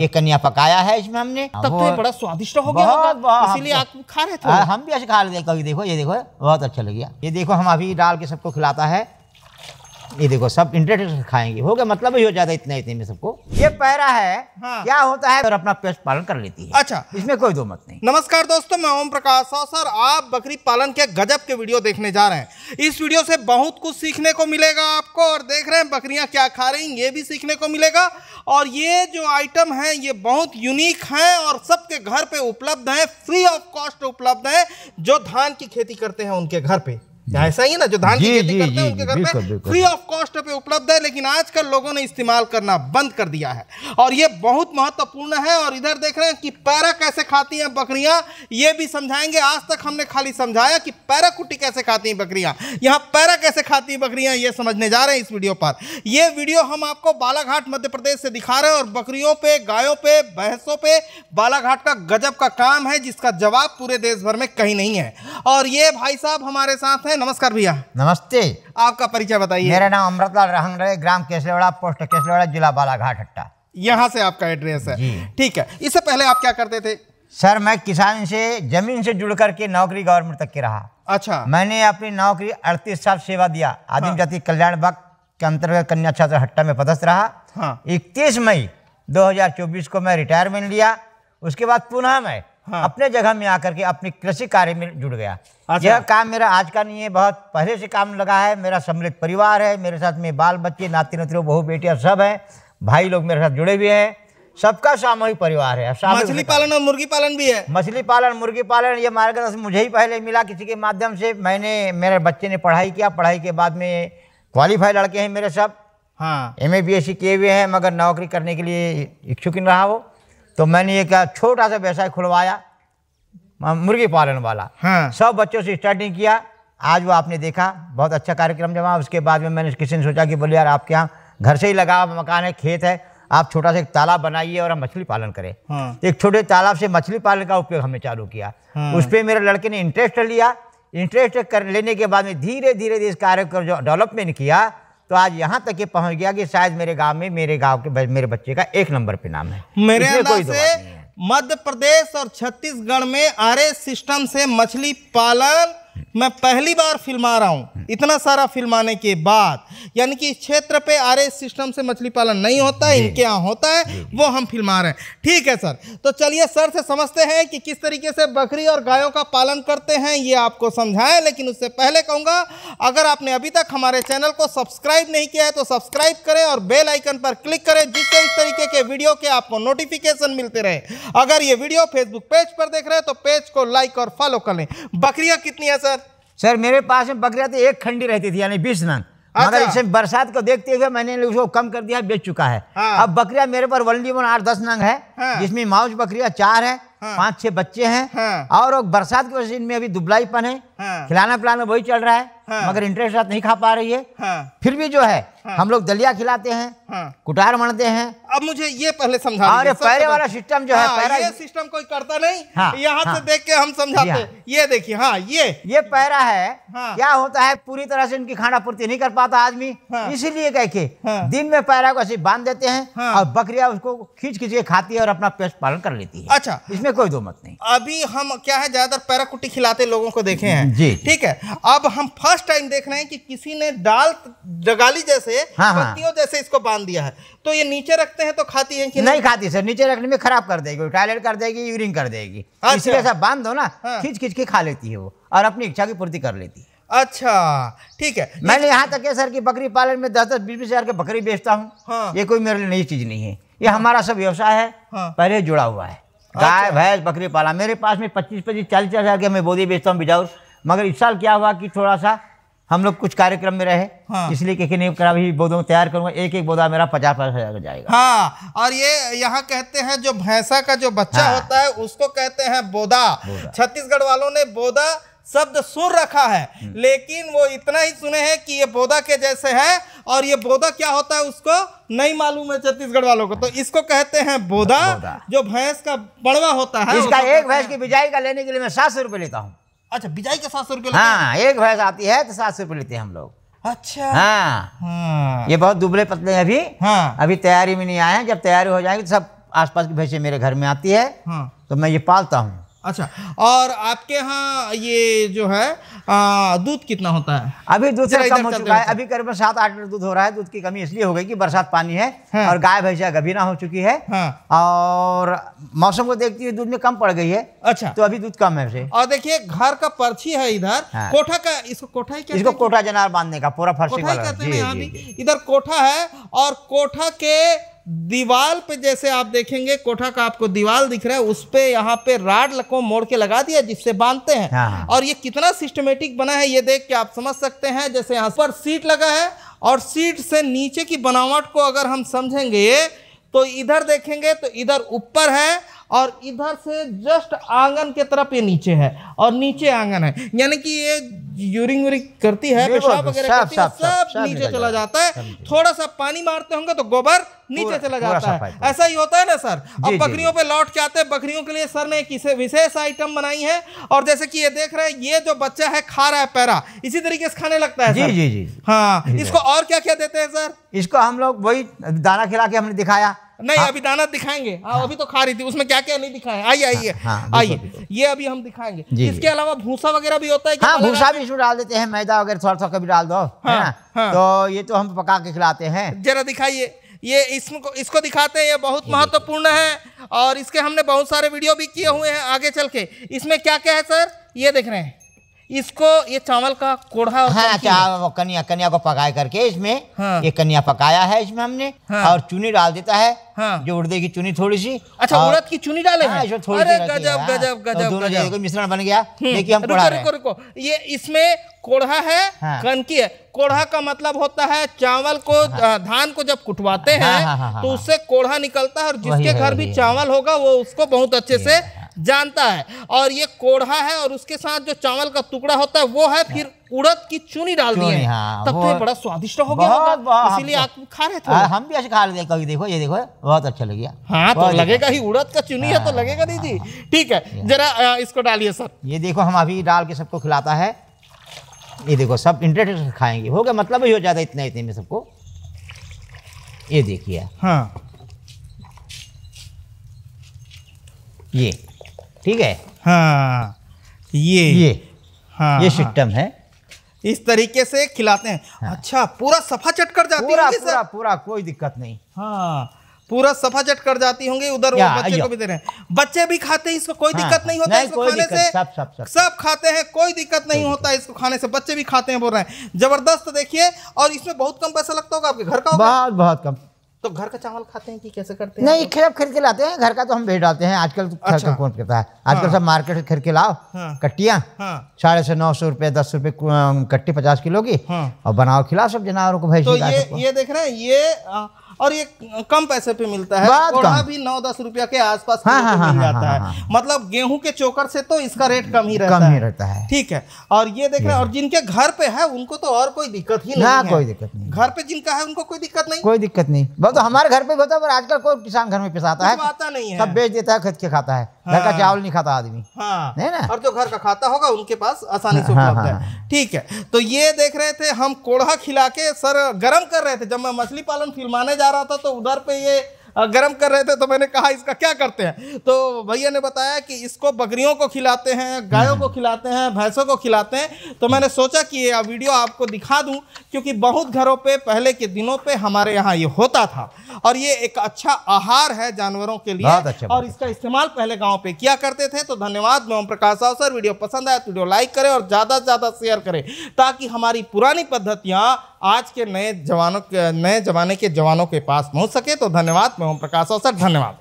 ये कन्या पकाया है इसमें हमने तब तो ये बड़ा स्वादिष्ट हो गया होगा इसीलिए आप खा रहे थे हाँ, हम भी ऐसे खा रहे कभी देखो ये देखो बहुत अच्छा लग गया ये देखो हम अभी डाल के सबको खिलाता है ये देखो सब इंटरेस्ट खाएंगे हो गया मतलब ही हो जाता है इतने इतने में सबको ये पैरा है हाँ। क्या होता है और अपना पेट पालन कर लेती है अच्छा इसमें कोई दो मत नहीं नमस्कार दोस्तों मैं ओम प्रकाश और सर आप बकरी पालन के गजब के वीडियो देखने जा रहे हैं इस वीडियो से बहुत कुछ सीखने को मिलेगा आपको और देख रहे हैं बकरियाँ क्या खा रही ये भी सीखने को मिलेगा और ये जो आइटम है ये बहुत यूनिक है और सबके घर पे उपलब्ध है फ्री ऑफ कॉस्ट उपलब्ध है जो धान की खेती करते हैं उनके घर पे ऐसा ही ना जो धान की खेती करते हैं उनके घर पे फ्री ऑफ कॉस्ट पे उपलब्ध है लेकिन आजकल लोगों ने इस्तेमाल करना बंद कर दिया है और ये बहुत महत्वपूर्ण है और इधर देख रहे हैं कि पैरा कैसे खाती हैं बकरियां ये भी समझाएंगे आज तक हमने खाली समझाया कि पैरा कुट्टी कैसे खाती हैं बकरियां यहाँ पैरा कैसे खाती हैं बकरियां ये समझने जा रहे हैं इस वीडियो पर ये वीडियो हम आपको बालाघाट मध्य प्रदेश से दिखा रहे हैं और बकरियों पे गायों पे भैंसों पे बालाघाट का गजब का काम है जिसका जवाब पूरे देश भर में कहीं नहीं है और ये भाई साहब हमारे साथ हैं है नमस्कार भैया नमस्ते आपका परिचय बताइए मेरा नाम अमृतलाल रहंगड़े ग्राम केसलेवाड़ा पोस्ट केसलेवाड़ा जिला बालाघाट हट्टा यहाँ से आपका एड्रेस है ठीक है इससे पहले आप क्या करते थे सर मैं किसान से जमीन से जुड़ करके नौकरी गवर्नमेंट तक के रहा अच्छा मैंने अपनी नौकरी अड़तीस साल सेवा दिया आदिम हाँ। जाति कल्याण बाग के अंतर्गत कन्या छात्र हट्टा में पदस्थ रहा हाँ। इकतीस मई 2024 को मैं रिटायरमेंट लिया उसके बाद पुनः मैं हाँ। अपने जगह में आकर के अपने कृषि कार्य में जुड़ गया अच्छा। यह काम मेरा आज का नहीं है बहुत पहले से काम लगा है मेरा सम्मिलित परिवार है मेरे साथ में बाल बच्चे नाती नती बहु बेटियाँ सब हैं भाई लोग मेरे साथ जुड़े हुए हैं सबका सामूहिक परिवार है मछली पालन और मुर्गी पालन भी है मछली पालन मुर्गी पालन ये मार्गदर्शन मुझे ही पहले मिला किसी के माध्यम से मैंने मेरे बच्चे ने पढ़ाई किया पढ़ाई के बाद में क्वालिफाई लड़के हैं मेरे सब हाँ M A B S C किए हुए हैं मगर नौकरी करने के लिए इच्छुक नहीं रहा वो तो मैंने एक छोटा सा व्यवसाय खुलवाया मुर्गी पालन वाला हाँ। सब बच्चों से स्टार्टिंग किया आज वो आपने देखा बहुत अच्छा कार्यक्रम जमा उसके बाद में मैंने किसी ने सोचा कि बोले यार आपके यहाँ घर से ही लगा मकान है खेत है आप छोटा सा एक तालाब बनाइए और हम मछली पालन करें हाँ। एक छोटे तालाब से मछली पालन का उपयोग हमने चालू किया हाँ। उस पर मेरे लड़के ने इंटरेस्ट लिया इंटरेस्ट कर लेने के बाद में धीरे धीरे इस कार्य को डेवलपमेंट किया तो आज यहाँ तक ये पहुंच गया कि शायद मेरे गांव में मेरे गांव के मेरे बच्चे का एक नंबर पे नाम है मेरे कोई से मध्य प्रदेश और छत्तीसगढ़ में आर सिस्टम से मछली पालन मैं पहली बार फिल्मा रहा हूँ हम्म। इतना सारा फिल्माने के बाद यानी कि इस क्षेत्र पे आर सिस्टम से मछली पालन नहीं होता है इनके यहाँ होता है वो हम फिल्मा रहे हैं ठीक है सर तो चलिए सर से समझते हैं कि किस तरीके से बकरी और गायों का पालन करते हैं ये आपको समझाएं लेकिन उससे पहले कहूँगा अगर आपने अभी तक हमारे चैनल को सब्सक्राइब नहीं किया है तो सब्सक्राइब करें और बेल आइकन पर क्लिक करें जिससे इस तरीके के वीडियो के आपको नोटिफिकेशन मिलते रहे अगर ये वीडियो फेसबुक पेज पर देख रहे हैं तो पेज को लाइक और फॉलो कर लें बकरियाँ कितनी है सर सर मेरे पास में बकरिया तो एक खंडी रहती थी यानी बीस नंग अगर अच्छा। इसे बरसात को देखते हुए मैंने उसको कम कर दिया बेच चुका है हाँ। अब बकरिया मेरे पर वनली वन आठ दस नंग है हाँ। जिसमें माउस बकरिया चार है हाँ। पांच छह बच्चे हैं हाँ। और बरसात की वजह से इनमें अभी दुबलाईपन है हाँ। खिलाना पिलाना वही चल रहा है हाँ। मगर इंटरेस्ट नहीं खा पा रही है हाँ। फिर भी जो है हाँ। हम लोग दलिया खिलाते हैं हाँ। कुटार मरते हैं अब मुझे ये पहले समझा अरे पहले वाला सिस्टम जो है हाँ, ये सिस्टम कोई करता नहीं हाँ, यहाँ हाँ, से देख के हम समझाते हाँ। ये देखिए हाँ ये ये पैरा है क्या होता है पूरी तरह से इनकी खाना पूर्ति नहीं कर पाता आदमी इसीलिए कह के दिन में पैरा को ऐसे बांध देते हैं और बकरिया उसको खींच खींच के खाती है और अपना पेट पालन कर लेती है अच्छा इसमें कोई दो मत नहीं अभी हम क्या है ज्यादातर पैरा कुट्टी खिलाते लोगों को देखे हैं जी ठीक है अब हम फर्स्ट टाइम देख रहे हैं कि किसी ने डाल जगाली जैसे पे हाँ, हाँ, पत्तियों जैसे इसको बांध दिया है तो ये नीचे रखते हैं तो खाती है कि नहीं, नहीं खाती सर नीचे रखने में खराब कर देगी टॉयलेट कर देगी यूरिन कर देगी अच्छा। इसलिए ऐसा बांध दो ना हाँ। खींच खींच के खा लेती है वो और अपनी इच्छा की पूर्ति कर लेती है अच्छा ठीक है मैंने यहाँ तक है सर कि बकरी पालन में दस दस बीस बीस हजार के बकरी बेचता हूँ हाँ। ये कोई मेरे लिए नई चीज नहीं है ये हाँ। हमारा सब व्यवसाय है हाँ। पहले जुड़ा हुआ है गाय अच्छा। भैंस बकरी पालन मेरे पास में पच्चीस पच्चीस चालीस हजार के मैं बोधी बेचता हूँ बिजाऊ मगर इस साल क्या हुआ कि थोड़ा सा हम लोग कुछ कार्यक्रम में रहे हाँ। इसलिए कि नहीं अभी पौधों तैयार करूंगा एक एक बोधा मेरा पचास पचास हजार जाएगा हाँ और ये यहाँ कहते हैं जो भैंसा का जो बच्चा हाँ। होता है उसको कहते हैं बोधा छत्तीसगढ़ वालों ने बोधा शब्द सुर रखा है हम्म। लेकिन वो इतना ही सुने हैं कि ये बोधा के जैसे है और ये बोधा क्या होता है उसको नहीं मालूम है छत्तीसगढ़ वालों को तो इसको कहते हैं बोधा जो भैंस का बड़वा होता है इसका एक भैंस की बिजाई का लेने के लिए मैं सात सौ रुपये लेता हूँ अच्छा बिजाई के सात सौ रुपये हाँ एक भैंस आती है तो सात सौ रुपये लेते हैं हम लोग अच्छा हाँ, हाँ। ये बहुत दुबले पतले हैं अभी हाँ। अभी तैयारी में नहीं आए हैं जब तैयारी हो जाएंगे तो सब आसपास की भैंसें मेरे घर में आती है हाँ। तो मैं ये पालता हूँ अच्छा और आपके यहाँ ये जो है दूध कितना होता है अभी दूध से कम हो चुका है अभी करीबन सात आठ लीटर दूध हो रहा है दूध की कमी इसलिए हो गई कि बरसात पानी है हाँ। और गाय भैंसा गभीना हो चुकी है हाँ। और मौसम को देखती हुए दूध में कम पड़ गई है अच्छा तो अभी दूध कम है उसे और देखिए घर का पर्ची है इधर हाँ। कोठा का इसको कोठा ही इसको कोठा जनार बांधने का पूरा फर्श इधर कोठा है और कोठा के दीवाल पे जैसे आप देखेंगे कोठा का आपको दीवाल दिख रहा है उस पे यहाँ पे राड को मोड़ के लगा दिया जिससे बांधते हैं हाँ। और ये कितना सिस्टमेटिक बना है ये देख के आप समझ सकते हैं जैसे यहाँ पर सीट लगा है और सीट से नीचे की बनावट को अगर हम समझेंगे तो इधर देखेंगे तो इधर ऊपर है और इधर से जस्ट आंगन के तरफ ये नीचे है और नीचे आंगन है यानी कि ये यूरिंग करती है पेशाब वगैरह करती है सब नीचे चला जाता है थोड़ा सा पानी मारते होंगे तो गोबर नीचे चला जाता है ऐसा ही होता है ना सर अब बकरियों पे लौट के आते हैं बकरियों के लिए सर ने एक विशेष आइटम बनाई है और जैसे कि ये देख रहे हैं ये जो बच्चा है खा रहा है पैरा इसी तरीके से खाने लगता है जी जी जी हाँ इसको और क्या क्या देते हैं सर इसको हम लोग वही दाना खिला के हमने दिखाया नहीं हाँ? अभी दाना दिखाएंगे हाँ, हाँ? अभी तो खा रही थी उसमें क्या क्या नहीं दिखाए आइए हाँ, आइए हाँ, आइए ये अभी हम दिखाएंगे इसके अलावा भूसा वगैरह भी होता है हाँ, भूसा भी इसमें डाल देते हैं मैदा वगैरह थोड़ा थोड़ा कभी डाल दो है तो ये तो हम पका के खिलाते हैं जरा दिखाइए ये इसको इसको दिखाते हैं ये बहुत महत्वपूर्ण है और इसके हमने बहुत सारे वीडियो भी किए हुए हैं आगे चल के इसमें क्या क्या है सर ये देख रहे हैं इसको ये चावल का कोढ़ा हाँ, चावल कनिया कनिया को पकाए करके इसमें हाँ, ये कनिया पकाया है इसमें हमने हाँ, और चुनी डाल देता है हाँ, जो उड़दे की चुनी थोड़ी सी अच्छा उड़द की चुनी डाले हाँ, थोड़ी अरे गजब हाँ, गजब तो गजब गजब मिश्रण बन गया हम्म, देखिए हम ये इसमें कोढ़ा है हाँ। कनकी है कोढ़ा का मतलब होता है चावल को हाँ। धान को जब कुटवाते हैं तो उससे कोढ़ा निकलता है और जिसके घर भी चावल होगा वो उसको बहुत अच्छे से जानता है और ये कोढ़ा है और उसके साथ जो चावल का टुकड़ा होता है वो है फिर उड़द की चूनी डाल दी है हाँ, तब तो ये बड़ा स्वादिष्ट हो गया इसीलिए हाँ, आप खा रहे थे हाँ, हम भी ऐसे खा रहे कभी देखो ये देखो बहुत अच्छा लग गया हाँ तो लगेगा अच्छा ही उड़द का चूनी है तो हाँ, लगेगा दीदी ठीक है जरा इसको डालिए सर ये देखो हम अभी डाल के सबको खिलाता है ये देखो सब इंटरेस्ट खाएंगे हो गया मतलब ही हो जाता है इतने इतने में सबको ये देखिए हाँ ये ठीक है हाँ ये ये हाँ ये सिस्टम हाँ। है इस तरीके से खिलाते हैं हाँ। अच्छा पूरा सफा चट कर जाती पूरा, होगी पूरा, पूरा कोई दिक्कत नहीं हाँ पूरा सफा चट कर जाती होंगी उधर वो बच्चे को भी दे रहे हैं बच्चे भी खाते हैं इसको कोई हाँ, दिक्कत नहीं होता इसको खाने से सब सब सब सब खाते हैं कोई दिक्कत नहीं होता इसको खाने से बच्चे भी खाते हैं बोल रहे हैं जबरदस्त देखिए और इसमें बहुत कम पैसा लगता होगा आपके घर का बहुत बहुत कम तो घर का चावल खाते हैं कि कैसे करते हैं नहीं खिलाफ खरीद के लाते हैं घर का तो हम भेज डालते हैं आजकल तो अच्छा। कौन करता है आजकल हाँ। सब मार्केट से खरीद के लाओ हाँ। कट्टियाँ हाँ। साढ़े से नौ सौ रुपए दस रुपए कट्टी पचास किलो की हाँ। और बनाओ खिलाओ सब जानवरों को भेज तो ये ये देख रहे हैं ये और ये कम पैसे पे मिलता है कोढ़ा भी नौ दस रुपया के आसपास हाँ, हाँ, हाँ, मिल हाँ, जाता हाँ, हाँ, है मतलब गेहूं के चोकर से तो इसका रेट कम ही रहता कम ही रहता है ठीक है और ये देख रहे और जिनके घर पे है उनको तो और कोई दिक्कत ही नहीं कोई दिक्कत नहीं घर पे जिनका है उनको कोई दिक्कत नहीं कोई दिक्कत नहीं बहुत तो हमारे घर पे होता है पर आजकल कोई किसान घर में पिसाता है आता नहीं है सब बेच देता है खरीद के खाता है घर का हाँ। चावल नहीं खाता आदमी हाँ ना और जो घर का खाता होगा उनके पास आसानी से हाँ, उपलब्ध है ठीक है तो ये देख रहे थे हम कोढ़ा खिला के सर गर्म कर रहे थे जब मैं मछली पालन फिल्माने जा जा रहा था तो उधर पे ये गर्म कर रहे थे तो मैंने कहा इसका क्या करते हैं तो भैया ने बताया कि इसको बकरियों को खिलाते हैं गायों को खिलाते हैं भैंसों को खिलाते हैं तो मैंने सोचा कि ये वीडियो आपको दिखा दूं क्योंकि बहुत घरों पे पहले के दिनों पे हमारे यहाँ ये होता था और ये एक अच्छा आहार है जानवरों के लिए अच्छा और इसका इस्तेमाल पहले गाँव पर किया करते थे तो धन्यवाद मैं ओम प्रकाश अवसर वीडियो पसंद आया तो वीडियो लाइक करें और ज़्यादा से ज़्यादा शेयर करें ताकि हमारी पुरानी पद्धतियाँ आज के नए जवानों के नए जमाने के जवानों के पास पहुँच सके तो धन्यवाद मैं ओम प्रकाश अवसर धन्यवाद